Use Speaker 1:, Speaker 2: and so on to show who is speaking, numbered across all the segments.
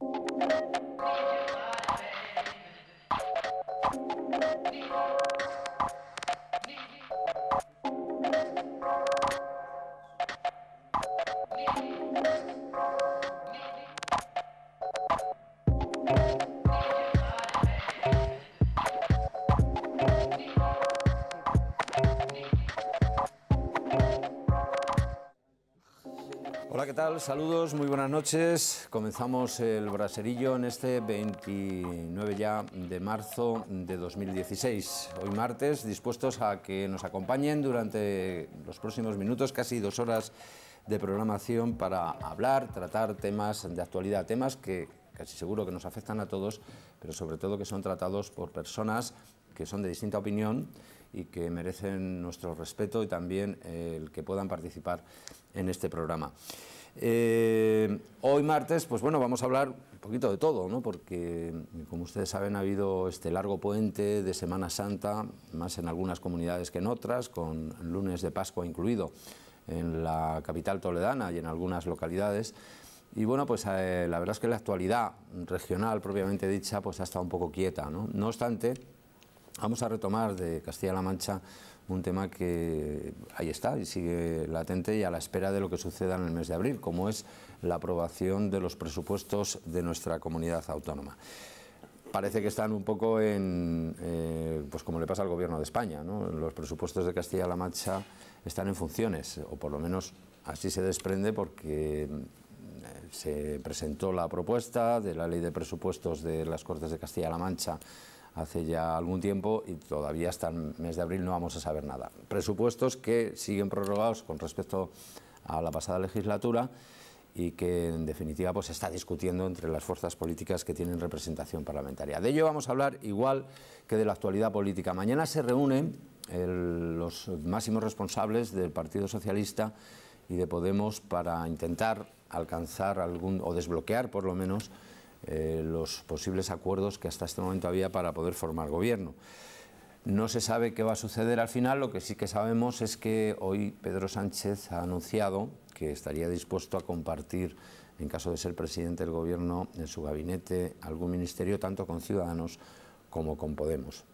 Speaker 1: Thank you. Saludos, muy buenas noches. Comenzamos el braserillo en este 29 ya de marzo de 2016. Hoy martes, dispuestos a que nos acompañen durante los próximos minutos, casi dos horas de programación para hablar, tratar temas de actualidad, temas que casi seguro que nos afectan a todos, pero sobre todo que son tratados por personas que son de distinta opinión y que merecen nuestro respeto y también el que puedan participar en este programa. Eh, hoy martes, pues bueno, vamos a hablar un poquito de todo, ¿no? porque como ustedes saben ha habido este largo puente de Semana Santa, más en algunas comunidades que en otras, con lunes de Pascua incluido en la capital toledana y en algunas localidades. Y bueno, pues eh, la verdad es que la actualidad regional propiamente dicha pues ha estado un poco quieta. No, no obstante, vamos a retomar de Castilla-La Mancha un tema que ahí está y sigue latente y a la espera de lo que suceda en el mes de abril, como es la aprobación de los presupuestos de nuestra comunidad autónoma. Parece que están un poco en, eh, pues como le pasa al gobierno de España, los presupuestos de Castilla-La Mancha están en funciones, o por lo menos así se desprende porque eh, se presentó la propuesta de la ley de presupuestos de las Cortes de Castilla-La Mancha hace ya algún tiempo y todavía hasta el mes de abril no vamos a saber nada. Presupuestos que siguen prorrogados con respecto a la pasada legislatura y que en definitiva pues se está discutiendo entre las fuerzas políticas que tienen representación parlamentaria. De ello vamos a hablar igual que de la actualidad política. Mañana se reúnen los máximos responsables del Partido Socialista y de Podemos para intentar alcanzar algún o desbloquear por lo menos eh, los posibles acuerdos que hasta este momento había para poder formar gobierno. No se sabe qué va a suceder al final, lo que sí que sabemos es que hoy Pedro Sánchez ha anunciado que estaría dispuesto a compartir, en caso de ser presidente del gobierno, en su gabinete algún ministerio, tanto con Ciudadanos como con Podemos.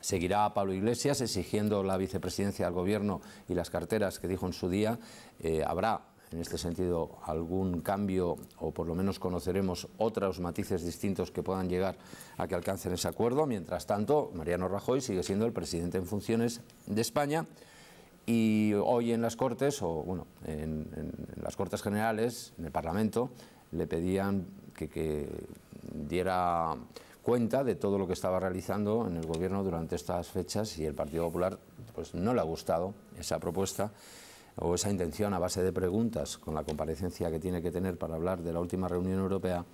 Speaker 1: Seguirá Pablo Iglesias exigiendo la vicepresidencia del Gobierno y las carteras que dijo en su día. Eh, habrá en este sentido algún cambio o por lo menos conoceremos otros matices distintos que puedan llegar a que alcancen ese acuerdo. Mientras tanto, Mariano Rajoy sigue siendo el presidente en funciones de España y hoy en las Cortes, o bueno, en, las Cortes Generales, en el Parlamento, le pedían que, diera cuenta de todo lo que estaba realizando en el gobierno durante estas fechas y el Partido Popular pues no le ha gustado esa propuesta o esa intención a base de preguntas con la comparecencia que tiene que tener para hablar de la última reunión europea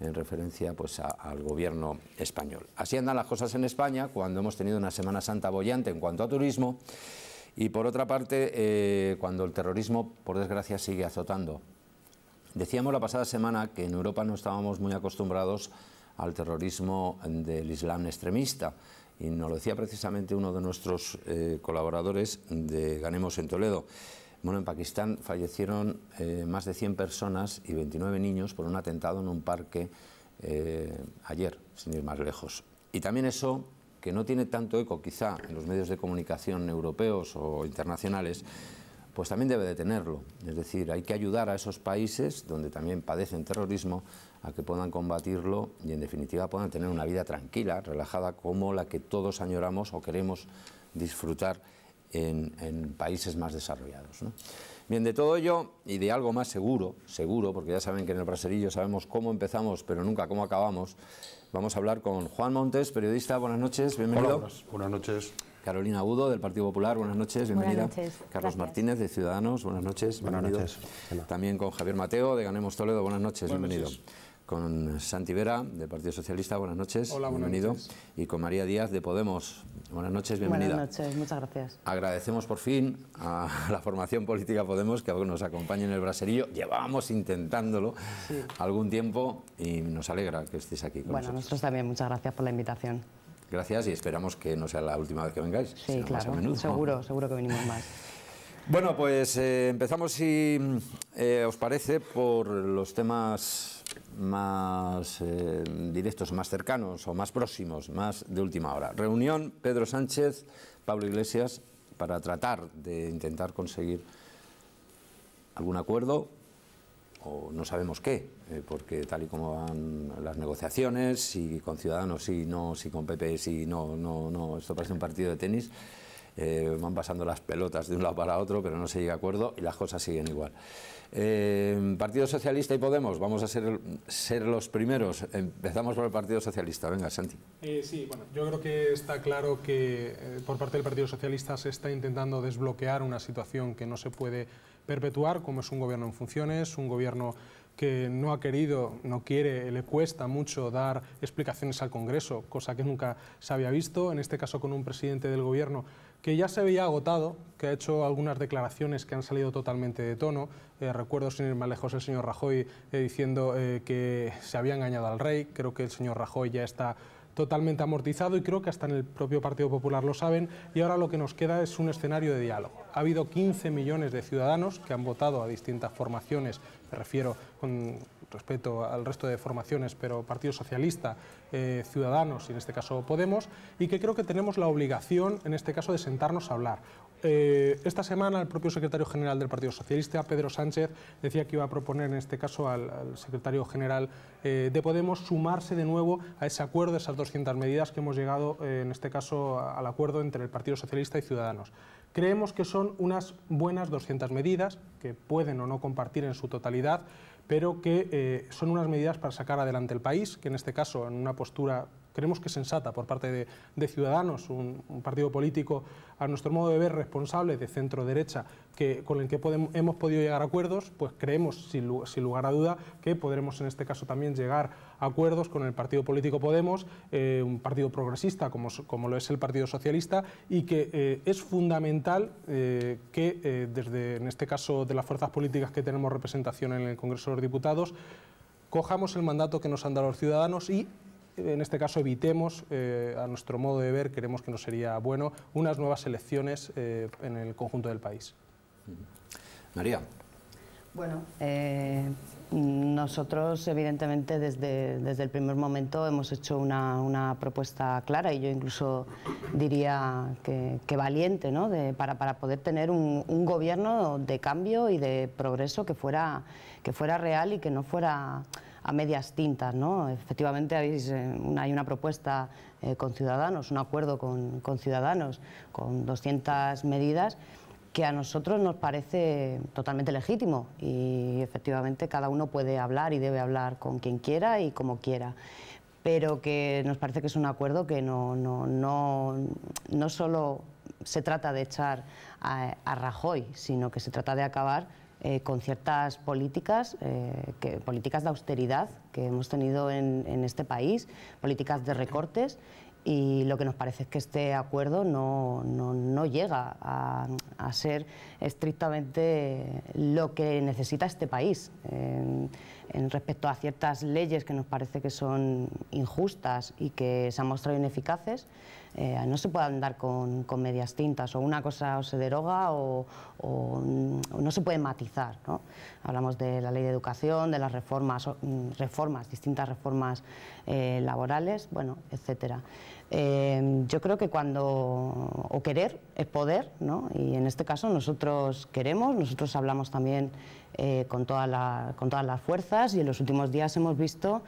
Speaker 1: en referencia pues, al gobierno español. Así andan las cosas en España cuando hemos tenido una Semana Santa bollante en cuanto a turismo y por otra parte eh, cuando el terrorismo por desgracia sigue azotando. Decíamos la pasada semana que en Europa no estábamos muy acostumbrados al terrorismo del Islam extremista y nos lo decía precisamente uno de nuestros eh, colaboradores de Ganemos en Toledo. Bueno, en Pakistán fallecieron eh, más de 100 personas y 29 niños por un atentado en un parque eh, ayer, sin ir más lejos. Y también eso, que no tiene tanto eco quizá en los medios de comunicación europeos o internacionales, pues también debe de tenerlo. Es decir, hay que ayudar a esos países donde también padecen terrorismo a que puedan combatirlo y en definitiva puedan tener una vida tranquila, relajada, como la que todos añoramos o queremos disfrutar en, países más desarrollados. Bien, de todo ello y de algo más seguro, seguro, porque ya saben que en el braserillo sabemos cómo empezamos, pero nunca cómo acabamos, vamos a hablar con Juan Montes, periodista, buenas noches, bienvenido. buenas noches. Carolina Agudo, del Partido Popular, buenas noches, bienvenida. Carlos Martínez, de Ciudadanos, buenas noches, También con Javier Mateo, de Ganemos Toledo, buenas noches, bienvenido con Santi Vera, del Partido Socialista. Buenas noches, Hola, bienvenido. Y con María Díaz, de Podemos. Buenas noches, bienvenida.
Speaker 2: Buenas noches, muchas gracias.
Speaker 1: Agradecemos por fin a la formación política Podemos que nos acompañe en el braserillo. llevamos intentándolo algún tiempo y nos alegra que estéis aquí. bueno,
Speaker 2: nosotros. también, muchas gracias por la invitación.
Speaker 1: Gracias y esperamos que no sea la última vez que
Speaker 2: vengáis. Sí, claro, seguro, seguro que venimos más.
Speaker 1: Bueno, pues eh, empezamos, si eh, os parece, por los temas más eh, directos, más cercanos o más próximos, más de última hora. Reunión Pedro Sánchez, Pablo Iglesias, para tratar de intentar conseguir algún acuerdo o no sabemos qué, eh, porque tal y como van las negociaciones, si con Ciudadanos y no, si con PP si no, no, no, esto parece un partido de tenis, eh, van pasando las pelotas de un lado para otro, pero no se llega a acuerdo y las cosas siguen igual. Eh, Partido Socialista y Podemos, vamos a ser, ser los primeros. Empezamos por el Partido Socialista. Venga, Santi.
Speaker 3: Eh, sí, bueno, yo creo que está claro que eh, por parte del Partido Socialista se está intentando desbloquear una situación que no se puede perpetuar, como es un gobierno en funciones, un gobierno que no ha querido, no quiere, le cuesta mucho dar explicaciones al Congreso, cosa que nunca se había visto, en este caso con un presidente del gobierno que ya se había agotado, que ha hecho algunas declaraciones que han salido totalmente de tono. Eh, recuerdo, sin ir más lejos, el señor Rajoy eh, diciendo eh, que se había engañado al rey. Creo que el señor Rajoy ya está totalmente amortizado y creo que hasta en el propio Partido Popular lo saben. Y ahora lo que nos queda es un escenario de diálogo. Ha habido 15 millones de ciudadanos que han votado a distintas formaciones, me refiero con respeto al resto de formaciones, pero Partido Socialista, eh, Ciudadanos y en este caso Podemos, y que creo que tenemos la obligación en este caso de sentarnos a hablar. Eh, esta semana el propio secretario general del Partido Socialista, Pedro Sánchez, decía que iba a proponer en este caso al, secretario general eh, de Podemos sumarse de nuevo a ese acuerdo, esas 200 medidas que hemos llegado en este caso al acuerdo entre el Partido Socialista y Ciudadanos. Creemos que son unas buenas 200 medidas que pueden o no compartir en su totalidad, pero que eh, son unas medidas para sacar adelante el país, que en este caso, en una postura creemos que sensata por parte de, Ciudadanos, un, partido político a nuestro modo de ver responsable de centro derecha que, con el que hemos podido llegar a acuerdos, pues creemos sin, lugar a duda que podremos en este caso también llegar a acuerdos con el partido político Podemos, eh, un partido progresista como, lo es el Partido Socialista y que eh, es fundamental eh, que desde en este caso de las fuerzas políticas que tenemos representación en el Congreso de los Diputados, cojamos el mandato que nos han dado los ciudadanos y en este caso evitemos, eh, a nuestro modo de ver, creemos que no sería bueno, unas nuevas elecciones eh, en el conjunto del país.
Speaker 1: María.
Speaker 2: Bueno, eh, nosotros evidentemente desde, desde, el primer momento hemos hecho una, propuesta clara y yo incluso diría que, valiente ¿no? para, poder tener un, gobierno de cambio y de progreso que fuera, que fuera real y que no fuera a medias tintas. ¿no? Efectivamente habéis, eh, hay una propuesta eh, con Ciudadanos, un acuerdo con, Ciudadanos, con 200 medidas que a nosotros nos parece totalmente legítimo y efectivamente cada uno puede hablar y debe hablar con quien quiera y como quiera pero que nos parece que es un acuerdo que no, no solo se trata de echar a Rajoy, sino que se trata de acabar eh, con ciertas políticas, eh, políticas de austeridad que hemos tenido en, este país, políticas de recortes. Y lo que nos parece es que este acuerdo no, llega a, ser estrictamente lo que necesita este país en respecto a ciertas leyes que nos parece que son injustas y que se han mostrado ineficaces. Eh, no se puede andar con, medias tintas, o una cosa se deroga mm, o, no se puede matizar. ¿no? Hablamos de la ley de educación, de las reformas, mm, reformas distintas reformas eh, laborales, bueno, etcétera. Eh, yo creo que cuando, o querer es poder, ¿no? y en este caso nosotros queremos, nosotros hablamos también con, con todas las fuerzas y en los últimos días hemos visto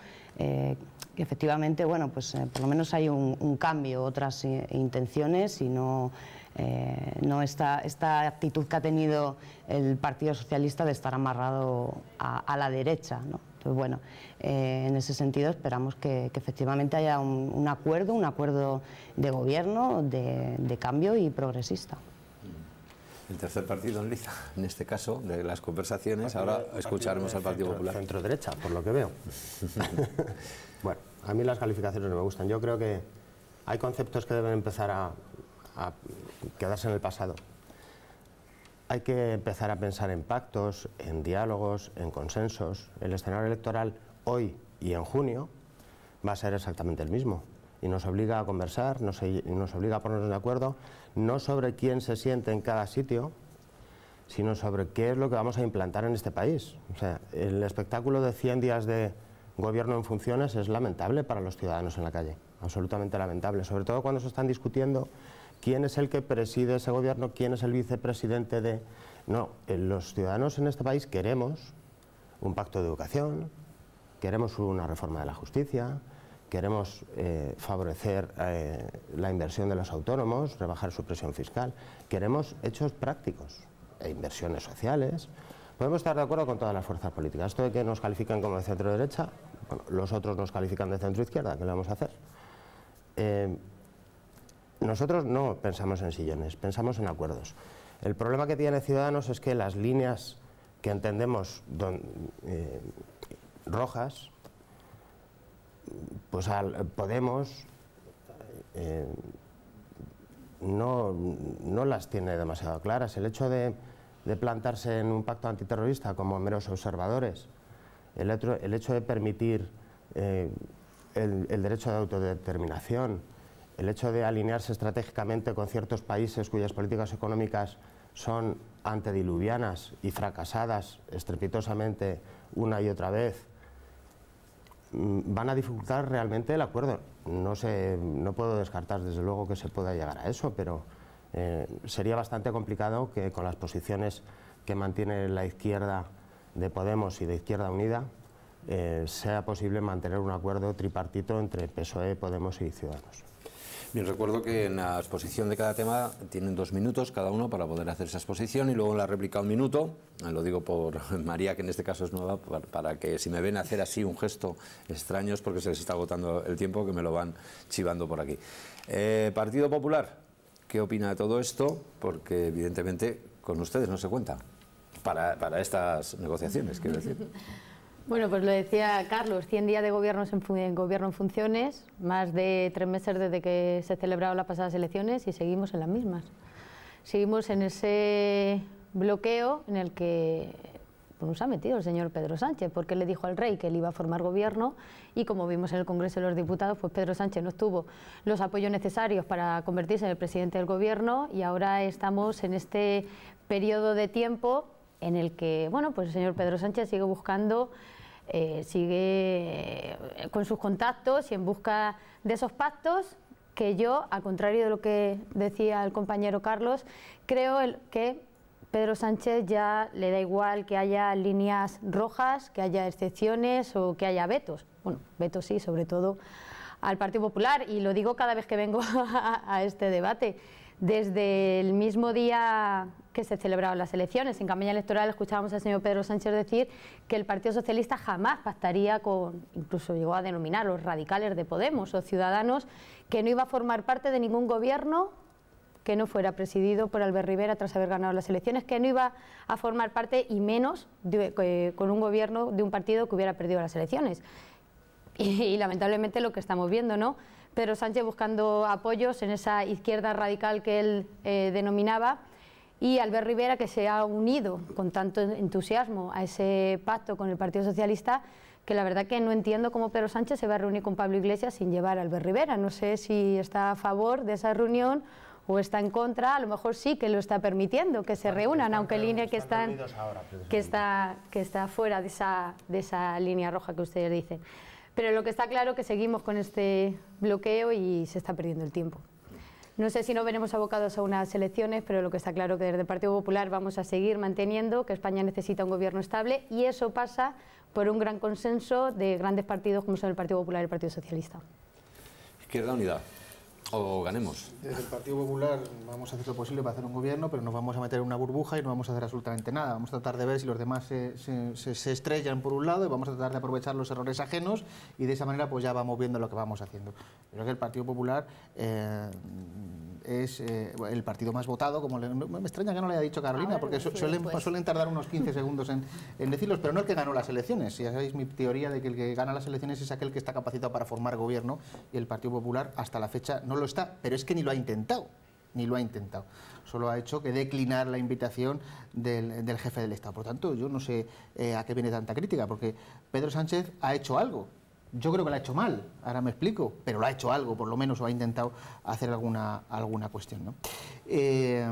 Speaker 2: efectivamente, bueno, pues eh, por lo menos hay un, cambio, otras eh, intenciones y no, eh, no esta, esta, actitud que ha tenido el Partido Socialista de estar amarrado a, la derecha, ¿no? Entonces, bueno, en ese sentido esperamos que, efectivamente haya un, acuerdo, un acuerdo de gobierno, de, cambio y progresista.
Speaker 1: El tercer partido en lista en este caso, de las conversaciones. Ahora escucharemos al Partido Popular.
Speaker 4: Centro-derecha, por lo que veo. Bueno, a mí las calificaciones no me gustan. Yo creo que hay conceptos que deben empezar a, quedarse en el pasado. Hay que empezar a pensar en pactos, en diálogos, en consensos. El escenario electoral hoy y en junio va a ser exactamente el mismo y nos obliga a conversar, nos, nos obliga a ponernos de acuerdo, no sobre quién se siente en cada sitio, sino sobre qué es lo que vamos a implantar en este país. O sea, el espectáculo de 100 días de gobierno en funciones es lamentable para los ciudadanos en la calle, absolutamente lamentable, sobre todo cuando se están discutiendo quién es el que preside ese gobierno, quién es el vicepresidente de... No, eh, los ciudadanos en este país queremos un pacto de educación, queremos una reforma de la justicia, queremos eh, favorecer eh, la inversión de los autónomos, rebajar su presión fiscal, queremos hechos prácticos e inversiones sociales, Podemos estar de acuerdo con todas las fuerzas políticas. Esto de que nos califican como de centro derecha, los otros nos califican de centro izquierda, ¿qué le vamos a hacer? Eh, nosotros no pensamos en sillones, pensamos en acuerdos. El problema que tiene Ciudadanos es que las líneas que entendemos eh, rojas, pues Podemos eh, no, no las tiene demasiado claras. El hecho de de plantarse en un pacto antiterrorista como meros observadores, el, hecho de permitir eh, el, derecho de autodeterminación, el hecho de alinearse estratégicamente con ciertos países cuyas políticas económicas son antediluvianas y fracasadas estrepitosamente una y otra vez, mm, van a dificultar realmente el acuerdo. No, no puedo descartar desde luego que se pueda llegar a eso, pero eh, sería bastante complicado que con las posiciones que mantiene la izquierda de Podemos y de Izquierda Unida eh, sea posible mantener un acuerdo tripartito entre PSOE, Podemos y Ciudadanos.
Speaker 1: Bien, recuerdo que en la exposición de cada tema tienen dos minutos cada uno para poder hacer esa exposición y luego la réplica un minuto. Lo digo por María, que en este caso es nueva, para que si me ven hacer así un gesto extraño es porque se les está agotando el tiempo que me lo van chivando por aquí. Eh, Partido Popular, qué opina de todo esto, porque evidentemente con ustedes no se cuenta para, estas negociaciones, quiero decir.
Speaker 5: Bueno, pues lo decía Carlos, 100 días de gobierno en funciones, más de tres meses desde que se celebraron las pasadas elecciones y seguimos en las mismas. Seguimos en ese bloqueo en el que nos pues ha metido el señor Pedro Sánchez, porque le dijo al rey que él iba a formar gobierno y como vimos en el Congreso de los Diputados, pues Pedro Sánchez no tuvo los apoyos necesarios para convertirse en el presidente del gobierno y ahora estamos en este periodo de tiempo en el que, bueno, pues el señor Pedro Sánchez sigue buscando eh, sigue eh, con sus contactos y en busca de esos pactos que yo, al contrario de lo que decía el compañero Carlos, creo que Pedro Sánchez ya le da igual que haya líneas rojas, que haya excepciones o que haya vetos. Bueno, vetos sí, sobre todo al Partido Popular, y lo digo cada vez que vengo a, este debate. Desde el mismo día que se celebraron las elecciones, en campaña electoral escuchábamos al señor Pedro Sánchez decir que el Partido Socialista jamás pactaría con, incluso llegó a denominar los radicales de Podemos o ciudadanos, que no iba a formar parte de ningún gobierno que no fuera presidido por Albert Rivera tras haber ganado las elecciones, que no iba a formar parte y menos eh, con un gobierno de un partido que hubiera perdido las elecciones. Y, lamentablemente lo que estamos viendo, ¿no? Pero Sánchez buscando apoyos en esa izquierda radical que él eh, denominaba y Albert Rivera que se ha unido con tanto entusiasmo a ese pacto con el Partido Socialista que la verdad que no entiendo cómo Pedro Sánchez se va a reunir con Pablo Iglesias sin llevar a Albert Rivera. No sé si está a favor de esa reunión o está en contra, a lo mejor sí que lo está permitiendo, que se reúnan, aunque línea que, están, que, está, que está fuera de esa, de esa línea roja que ustedes dicen. Pero lo que está claro es que seguimos con este bloqueo y se está perdiendo el tiempo. No sé si no veremos abocados a unas elecciones, pero lo que está claro es que desde el Partido Popular vamos a seguir manteniendo que España necesita un gobierno estable y eso pasa por un gran consenso de grandes partidos como son el Partido Popular y el Partido Socialista.
Speaker 1: Izquierda Unida o ganemos. Desde
Speaker 6: el Partido Popular vamos a hacer lo posible para hacer un gobierno, pero nos vamos a meter en una burbuja y no vamos a hacer absolutamente nada. Vamos a tratar de ver si los demás se, estrellan por un lado y vamos a tratar de aprovechar los errores ajenos y de esa manera pues ya vamos viendo lo que vamos haciendo. Creo que el Partido Popular... Eh, es eh, el partido más votado. Como me extraña que no le haya dicho Carolina, porque pues. suelen, tardar unos 15 segundos en, decirlos, pero no es que ganó las elecciones. Ya sabéis mi teoría de que el que gana las elecciones es aquel que está capacitado para formar gobierno y el Partido Popular hasta la fecha no lo está, pero es que ni lo ha intentado, ni lo ha intentado solo ha hecho que declinar la invitación del, del, jefe del Estado. Por tanto, yo no sé eh, a qué viene tanta crítica, porque Pedro Sánchez ha hecho algo, yo creo que la ha hecho mal, ahora me explico, pero lo ha hecho algo, por lo menos, o ha intentado hacer alguna, alguna cuestión. Eh,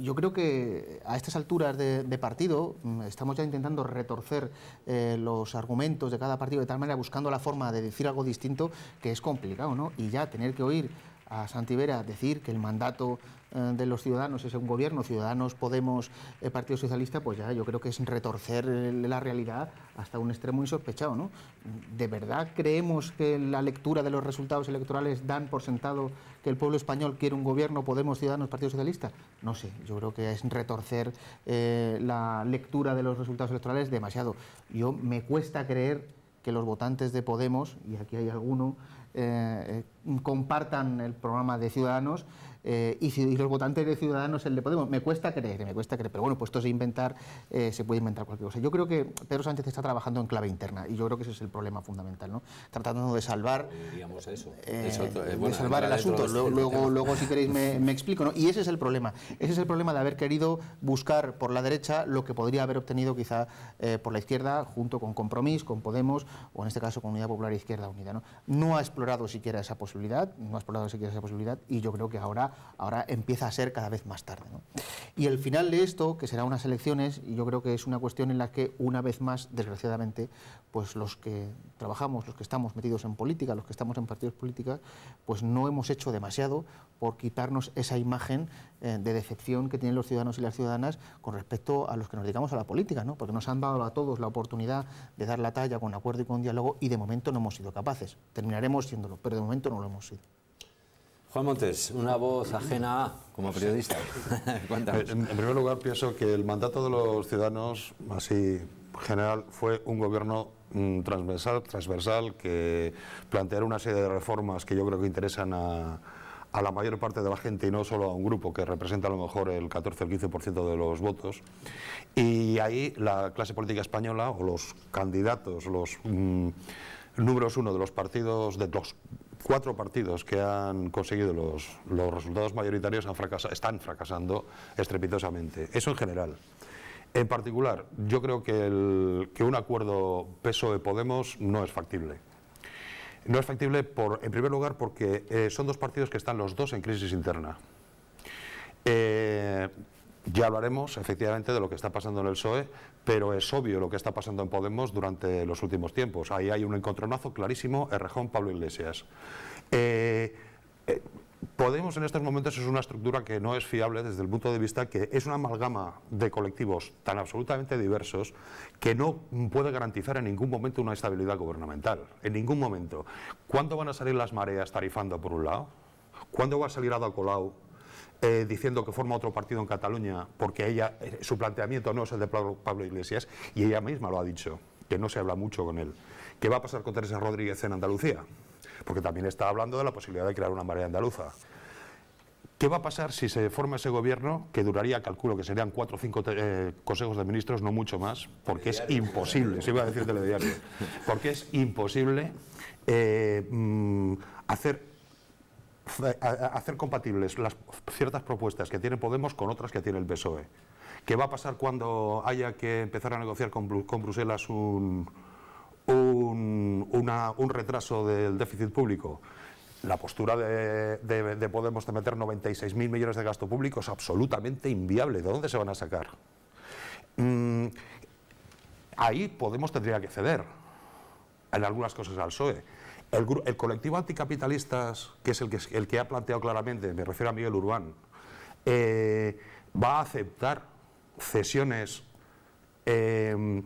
Speaker 6: yo creo que a estas alturas de, partido mm, estamos ya intentando retorcer eh, los argumentos de cada partido de tal manera buscando la forma de decir algo distinto que es complicado, ¿no? Y ya tener que oír a Santivera decir que el mandato eh, de los ciudadanos es un gobierno, ciudadanos, Podemos, eh, Partido Socialista, pues ya yo creo que es retorcer eh, la realidad hasta un extremo insospechado. ¿no? ¿De verdad creemos que la lectura de los resultados electorales dan por sentado que el pueblo español quiere un gobierno, Podemos, Ciudadanos, Partido Socialista? No sé, yo creo que es retorcer la lectura de los resultados electorales demasiado. Yo me cuesta creer que los votantes de Podemos, y aquí hay alguno, compartan el programa de Ciudadanos eh, y, los votantes de Ciudadanos el de Podemos. Me cuesta creer, me cuesta creer, pero bueno, pues esto es inventar, eh, se puede inventar cualquier cosa. Yo creo que Pedro Sánchez está trabajando en clave interna y yo creo que ese es el problema fundamental, ¿no? Tratando de salvar...
Speaker 1: Eh, eso.
Speaker 6: salvar el asunto. Luego, este luego, si queréis, me, explico, Y ese es el problema. Ese es el problema de haber querido buscar por la derecha lo que podría haber obtenido quizá por la izquierda, junto con Compromís, con Podemos, o en este caso con Unidad Popular e Izquierda Unida, ¿no? No ha explorado siquiera esa posibilidad posibilidad, no ha si esa posibilidad y yo creo que ahora, ahora empieza a ser cada vez más tarde. Y el final de esto, que será unas elecciones, ...y yo creo que es una cuestión en la que una vez más, desgraciadamente, pues los que trabajamos, los que estamos metidos en política, los que estamos en partidos políticos, pues no hemos hecho demasiado por quitarnos esa imagen eh, de decepción que tienen los ciudadanos y las ciudadanas con respecto a los que nos dedicamos a la política, ¿no? porque nos han dado a todos la oportunidad de dar la talla con acuerdo y con diálogo y de momento no hemos sido capaces. Terminaremos siéndolo, pero de momento no lo hemos sido.
Speaker 1: Juan Montes, una voz ajena como periodista. Eh, en, primer lugar, pienso que el mandato de
Speaker 7: los ciudadanos, así general, fue un gobierno mm, transversal, transversal que planteó una serie de reformas que yo creo que interesan a, a la mayor parte de la gente y no solo a un grupo que representa a lo mejor el 14 o el 15% de los votos. Y ahí la clase política española o los candidatos, los mm, números uno de los partidos, de los cuatro partidos que han conseguido los, resultados mayoritarios han están fracasando estrepitosamente. Eso en general. En particular, yo creo que, el, que un acuerdo de podemos no es factible. No es factible, por, en primer lugar, porque eh, son dos partidos que están los dos en crisis interna. Eh, ya hablaremos efectivamente de lo que está pasando en el PSOE, pero es obvio lo que está pasando en Podemos durante los últimos tiempos. Ahí hay un encontronazo clarísimo, Errejón, Pablo Iglesias. Eh, Podemos en estos momentos es una estructura que no es fiable desde el punto de vista que es una amalgama de colectivos tan absolutamente diversos que no puede garantizar en ningún momento una estabilidad gubernamental, en ningún momento. ¿Cuándo van a salir las mareas tarifando por un lado? ¿Cuándo va a salir Ada Colau eh, diciendo que forma otro partido en Cataluña porque ella, eh, su planteamiento no es el de Pablo Iglesias y ella misma lo ha dicho, que no se habla mucho con él? ¿Qué va a pasar con Teresa Rodríguez en Andalucía? porque también está hablando de la posibilidad de crear una marea andaluza. ¿Qué va a pasar si se forma ese gobierno que duraría, calculo que serían cuatro o cinco eh, consejos de ministros, no mucho más, porque es imposible, se iba a decir telediario, porque es imposible eh, mm, hacer hacer compatibles las ciertas propuestas que tiene Podemos con otras que tiene el PSOE. ¿Qué va a pasar cuando haya que empezar a negociar con Bruselas un, un, retraso del déficit público la postura de, Podemos de meter 96.000 millones de gasto público es absolutamente inviable. ¿De dónde se van a sacar? Mm, ahí Podemos tendría que ceder en algunas cosas al PSOE. El, colectivo anticapitalistas, que es el que, el que ha planteado claramente, me refiero a Miguel Urbán, eh, va a aceptar cesiones eh,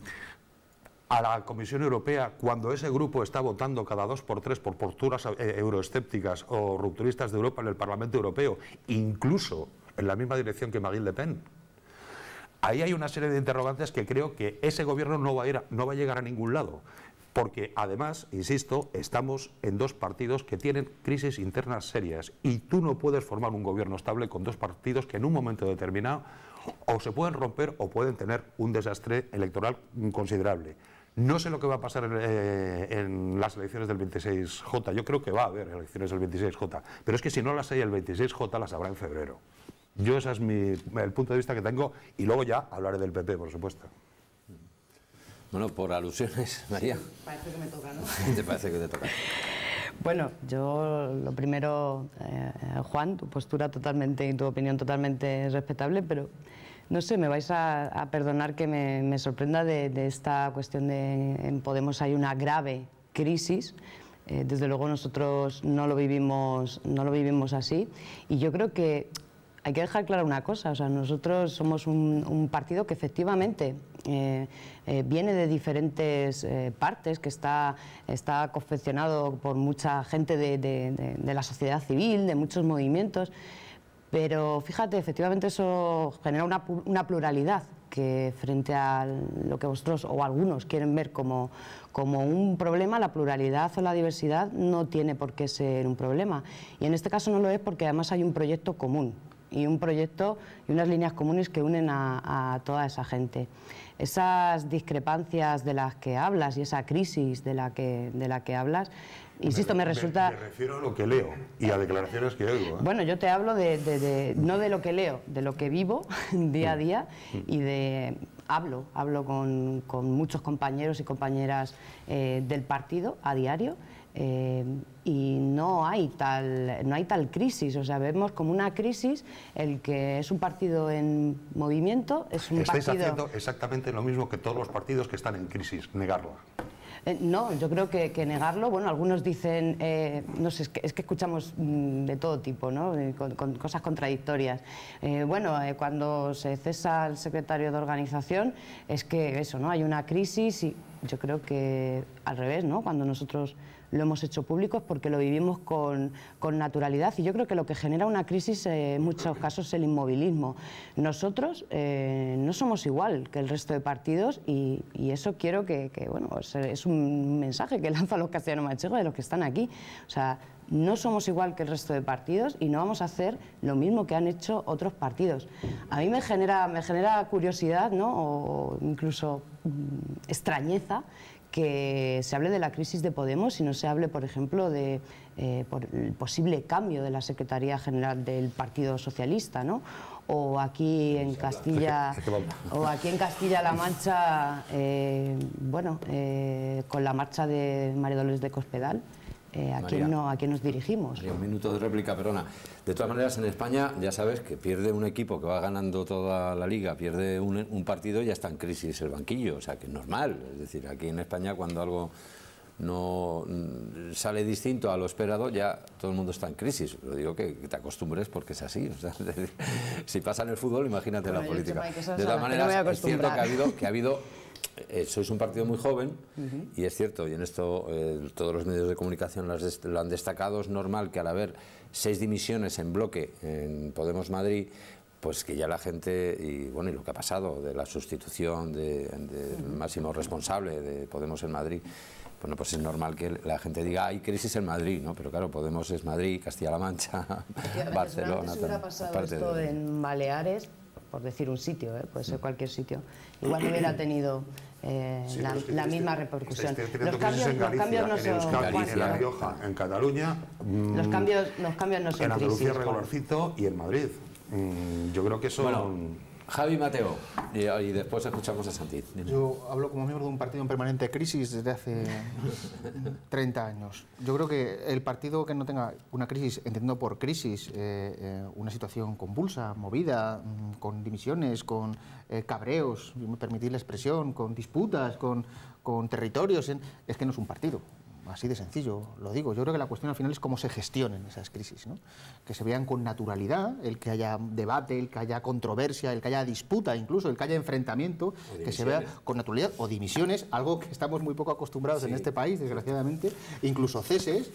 Speaker 7: a la Comisión Europea cuando ese grupo está votando cada dos por tres por posturas eh, euroescépticas o rupturistas de Europa en el Parlamento Europeo, incluso en la misma dirección que Marine Le Pen? Ahí hay una serie de interrogantes que creo que ese gobierno no va a, ir, no va a llegar a ningún lado porque además, insisto, estamos en dos partidos que tienen crisis internas serias y tú no puedes formar un gobierno estable con dos partidos que en un momento determinado o se pueden romper o pueden tener un desastre electoral considerable. No sé lo que va a pasar eh, en, las elecciones del 26J. Yo creo que va a haber elecciones del 26J. Pero es que si no las hay el 26J, las habrá en febrero. Yo ese es mi, el punto de vista que tengo y luego ya hablaré del PP,
Speaker 1: por supuesto. Bueno, por alusiones, María.
Speaker 2: Parece que me toca, ¿no?
Speaker 1: Te parece que te toca.
Speaker 2: Bueno, yo lo primero, eh, Juan, tu postura totalmente y tu opinión totalmente respetable, pero no sé, me vais a, perdonar que me, sorprenda de, esta cuestión de en Podemos hay una grave crisis. Eh, desde luego nosotros no lo vivimos, no lo vivimos así. Y yo creo que hay que dejar clara una cosa, o sea, nosotros somos un, partido que efectivamente eh, eh, viene de diferentes partes, que está, está confeccionado por mucha gente de la sociedad civil, de muchos movimientos. Pero fíjate, efectivamente eso genera una, una pluralidad que frente a lo que vosotros o algunos quieren ver como, un problema, la pluralidad o la diversidad no tiene por qué ser un problema. Y en este caso no lo es porque además hay un proyecto común y un proyecto y unas líneas comunes que unen a, toda esa gente. Esas discrepancias de las que hablas y esa crisis de la de la que hablas Insisto, me, resulta... Me,
Speaker 7: refiero a lo que leo y a declaraciones que oigo. ¿eh? Bueno, yo
Speaker 2: te hablo de, no de lo que leo, de lo que vivo día a mm. día mm. y de... Hablo, hablo con, muchos compañeros y compañeras eh, del partido a diario eh, y no hay, tal, no hay tal crisis, o sea, vemos como una crisis el que es un partido en movimiento, es un Estáis haciendo
Speaker 7: exactamente lo mismo que todos los partidos que están en crisis, negarlo.
Speaker 2: Eh, no, yo creo que, negarlo, bueno, algunos dicen, eh, no sé, es que, escuchamos mm, de todo tipo, ¿no? Eh, con, cosas contradictorias. bueno, cuando se cesa el secretario de organización, es que eso, ¿no? Hay una crisis y yo creo que al revés, ¿no? Cuando nosotros lo hemos hecho públicos porque lo vivimos con, naturalidad y yo creo que lo que genera una crisis eh, en muchos casos es el inmovilismo. Nosotros eh, no somos igual que el resto de partidos y, eso quiero que, bueno, pues, eh, es un mensaje que lanzo a los castellanos ...y de los que están aquí. O sea, no somos igual que el resto de partidos y no vamos a hacer lo mismo que han hecho otros partidos. A mí me genera, me genera curiosidad ¿no? o incluso mm, extrañeza que se hable de la crisis de Podemos y no se hable, por ejemplo, de eh, posible cambio de la Secretaría General del Partido Socialista, ¿no? O aquí en Castilla, o aquí en Castilla-La Mancha, eh, bueno, eh, con la marcha de María Dolores de Cospedal eh, a, quién no, a quién nos dirigimos.
Speaker 1: un minuto de réplica, perdona. De todas maneras, en España ya sabes que pierde un equipo que va ganando toda la liga, pierde un, un partido y ya está en crisis el banquillo, o sea que es normal. Es decir, aquí en España cuando algo no mm, sale distinto a lo esperado, ya todo el mundo está en crisis. Lo digo que, te acostumbres porque es así. si pasa en el fútbol, imagínate la política. De todas maneras, es cierto que ha habido, que ha eh, sois un partido muy joven y es cierto, y en esto eh, todos los medios de comunicación lo han destacado, es normal que al haber seis dimisiones en bloque en Podemos Madrid, pues que ya la gente, y bueno, y lo que ha pasado de la sustitución del de, máximo responsable de Podemos en Madrid, bueno, pues es normal que la gente diga, hay crisis en Madrid, ¿no? Pero claro, Podemos es Madrid, Castilla-La Mancha, Barcelona.
Speaker 2: Si hubiera pasado esto de... en Baleares, por decir un sitio, ¿eh? puede ser cualquier sitio, igual no hubiera tenido eh, la, la este misma este repercusión. Este los cambios, los cambios, no en han Euskadi, en La
Speaker 7: Rioja, en Cataluña. Mm, los cambios,
Speaker 2: los cambios no son En Andalucía
Speaker 7: regularcito
Speaker 1: y en Madrid. Mm, yo creo que son... Javi Mateo, y, después escuchamos a Santi.
Speaker 6: Yo hablo como miembro de un partido en permanente crisis desde hace 30 años. Yo creo que el partido que no tenga una crisis, entiendo por crisis, eh, eh, una situación convulsa, movida, mm, con dimisiones, con eh, cabreos, si me la expresión, con disputas, con territorios, es que no es un partido. Así de sencillo, lo digo. Yo creo que la cuestión al final es cómo se gestionen esas crisis, que se vean con naturalidad, el que haya debate, el que haya controversia, el que haya disputa incluso, el que haya enfrentamiento, que se vea con naturalidad, o dimisiones, algo que estamos muy poco acostumbrados en este país, desgraciadamente, incluso ceses,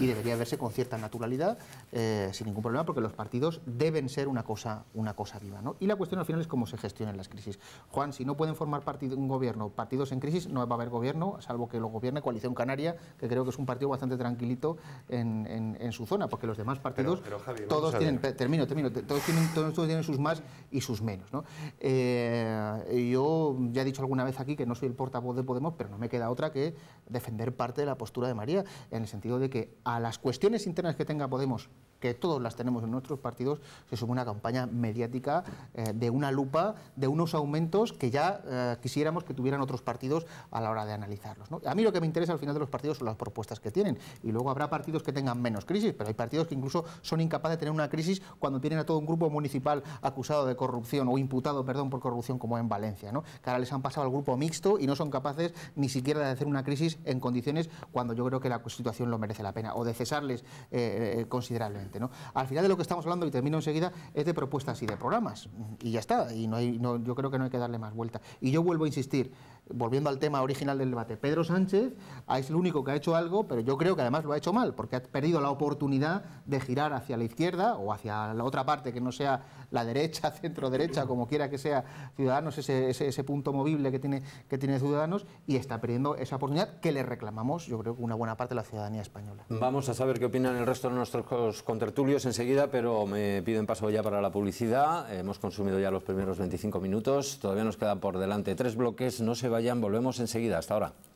Speaker 6: y debería verse con cierta naturalidad, eh, sin ningún problema, porque los partidos deben ser una cosa, una cosa viva. Y la cuestión al final es cómo se gestionen las crisis. Juan, si no pueden formar un gobierno partidos en crisis, no va a haber gobierno, salvo que lo gobierne Coalición Canaria que creo que es un partido bastante tranquilito en, su zona, porque los demás partidos todos tienen, termino, termino, todos tienen, todos tienen sus más y sus menos. Eh, yo ya he dicho alguna vez aquí que no soy el portavoz de Podemos, pero no me queda otra que defender parte de la postura de María, en el sentido de que a las cuestiones internas que tenga Podemos que todos las tenemos en nuestros partidos, se suma una campaña mediática eh, de una lupa, de unos aumentos que ya eh, quisiéramos que tuvieran otros partidos a la hora de analizarlos. A mí lo que me interesa al final de los partidos son las propuestas que tienen. Y luego habrá partidos que tengan menos crisis, pero hay partidos que incluso son incapaces de tener una crisis cuando tienen a todo un grupo municipal acusado de corrupción o imputado, perdón, por corrupción como en Valencia. ¿no? Que ahora les han pasado al grupo mixto y no son capaces ni siquiera de hacer una crisis en condiciones cuando yo creo que la situación lo merece la pena o de cesarles eh, considerablemente. Al final de lo que estamos hablando, y termino enseguida, es de propuestas y de programas. Y ya está. Y no hay, no, yo creo que no hay que darle más vuelta. Y yo vuelvo a insistir, volviendo al tema original del debate, Pedro Sánchez es el único que ha hecho algo, pero yo creo que además lo ha hecho mal, porque ha perdido la oportunidad de girar hacia la izquierda o hacia la otra parte que no sea la derecha, centro-derecha, como quiera que sea Ciudadanos, ese, ese, punto movible que tiene, que tiene Ciudadanos, y está perdiendo esa oportunidad que le reclamamos, yo creo una buena parte de la ciudadanía española.
Speaker 1: Vamos a saber qué opinan el resto de nuestros contertulios enseguida, pero me piden paso ya para la publicidad. Hemos consumido ya los primeros 25 minutos, todavía nos quedan por delante tres bloques, no se vayan ya Volvemos enseguida. Hasta ahora.